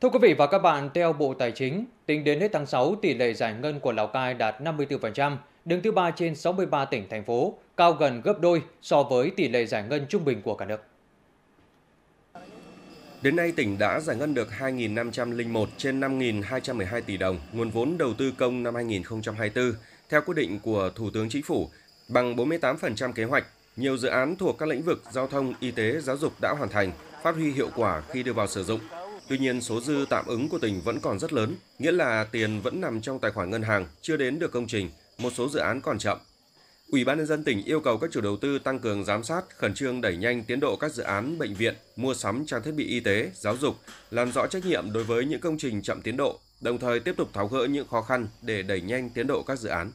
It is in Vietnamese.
Thưa quý vị và các bạn, theo Bộ Tài chính, tính đến hết tháng 6, tỷ lệ giải ngân của Lào Cai đạt 54%, đứng thứ 3 trên 63 tỉnh, thành phố, cao gần gấp đôi so với tỷ lệ giải ngân trung bình của cả nước. Đến nay, tỉnh đã giải ngân được 2.501 trên 5.212 tỷ đồng nguồn vốn đầu tư công năm 2024, theo quyết định của Thủ tướng Chính phủ, bằng 48% kế hoạch. Nhiều dự án thuộc các lĩnh vực giao thông, y tế, giáo dục đã hoàn thành, phát huy hiệu quả khi đưa vào sử dụng, Tuy nhiên, số dư tạm ứng của tỉnh vẫn còn rất lớn, nghĩa là tiền vẫn nằm trong tài khoản ngân hàng, chưa đến được công trình, một số dự án còn chậm. Ủy ban nhân dân tỉnh yêu cầu các chủ đầu tư tăng cường giám sát, khẩn trương đẩy nhanh tiến độ các dự án bệnh viện, mua sắm trang thiết bị y tế, giáo dục, làm rõ trách nhiệm đối với những công trình chậm tiến độ, đồng thời tiếp tục tháo gỡ những khó khăn để đẩy nhanh tiến độ các dự án.